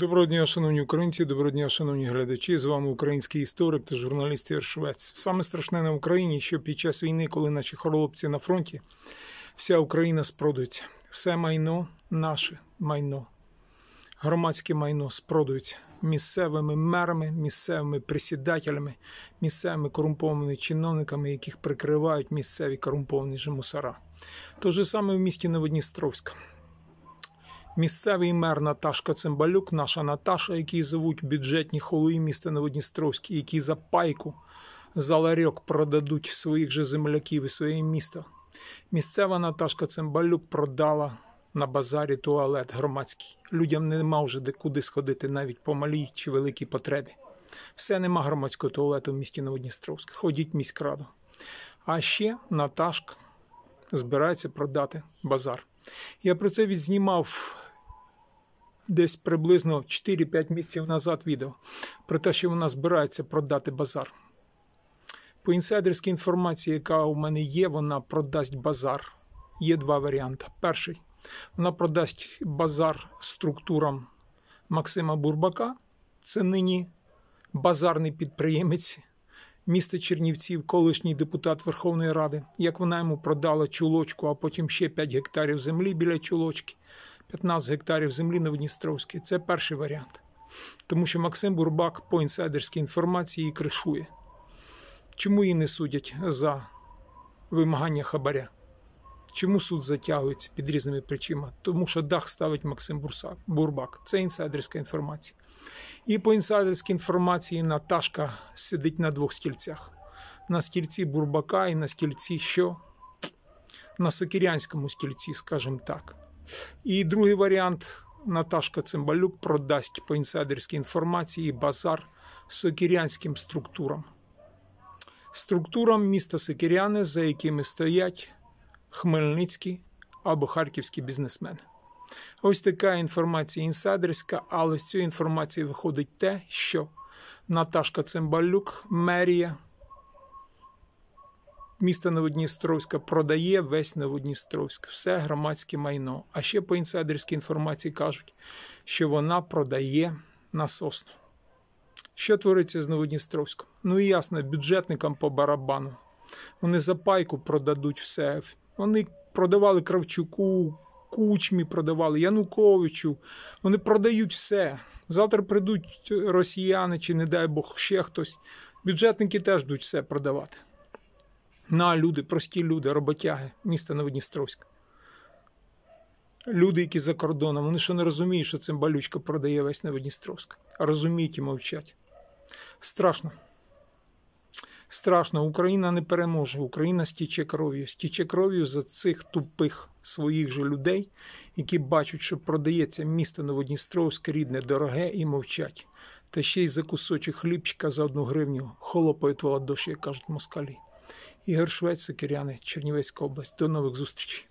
Доброго дня, шановні українці, доброго дня, шановні глядачі. З вами український історик та журналіст Ір Швець. Саме страшне на Україні, що під час війни, коли наші хлопці на фронті, вся Україна спродується. Все майно, наше майно, громадське майно спродується місцевими мерами, місцевими присідателями, місцевими корумпованими чиновниками, яких прикривають місцеві корумповані же мусора. То же саме в місті Новодністровськ. Місцевий мер Наташка Цимбалюк, наша Наташа, який звуть бюджетні холої міста Новодністровські, які за пайку за ларьок продадуть своїх же земляків і своє місто. Місцева Наташка Цимбалюк продала на базарі туалет громадський. Людям нема вже де куди сходити, навіть по малій чи великій потребі. Все нема громадського туалету в місті Новодністровськ. Ходіть міськраду. А ще Наташка збирається продати базар. Я про це відзнімав десь приблизно 4-5 місяців назад відео про те, що вона збирається продати базар. По інсайдерській інформації, яка у мене є, вона продасть базар. Є два варіанти. Перший вона продасть базар структурам Максима Бурбака. Це нині базарний підприємець місто Чернівців, колишній депутат Верховної Ради. Як вона йому продала чулочку, а потім ще 5 гектарів землі біля чулочки. 15 гектарів землі на Дністровській Це перший варіант. Тому що Максим Бурбак по інсайдерській інформації її кришує. Чому її не судять за вимагання хабаря? Чому суд затягується під різними причинами? Тому що дах ставить Максим Бурбак. Це інсайдерська інформація. І по інсайдерській інформації Наташка сидить на двох стільцях: на стільці Бурбака і на стільці що? На Сокірянському стільці, скажімо так. І другий варіант Наташка Цимбалюк продасть по інсайдерській інформації базар сокірянським структурам. Структурам міста Сокіряни, за якими стоять хмельницькі або харківські бізнесмени. Ось така інформація інсайдерська, але з цієї інформації виходить те, що Наташка Цимбалюк, мерія. Місто Новодністровська продає весь Новодністровськ, все громадське майно. А ще по інсайдерській інформації кажуть, що вона продає насосну. Що твориться з Новодністровськом? Ну і ясно, бюджетникам по барабану. Вони за пайку продадуть все. Вони продавали Кравчуку, кучмі продавали, Януковичу. Вони продають все. Завтра прийдуть росіяни чи, не дай Бог, ще хтось. Бюджетники теж будуть все продавати. На люди, прості люди, роботяги, міста Новодністровськ. Люди, які за кордоном, вони що не розуміють, що цим балючка продає весь Новодністровськ. Розуміють і мовчать. Страшно. Страшно, Україна не переможе. Україна стіче кров'ю. Стіче кров'ю за цих тупих своїх же людей, які бачать, що продається місто Новодністровське, рідне, дороге, і мовчать. Та ще й за кусочок хлібчика за одну гривню холопають володоші, як кажуть москалі. Ігор Швець, Сокиряни, Чернівецька область. До нових зустрічей.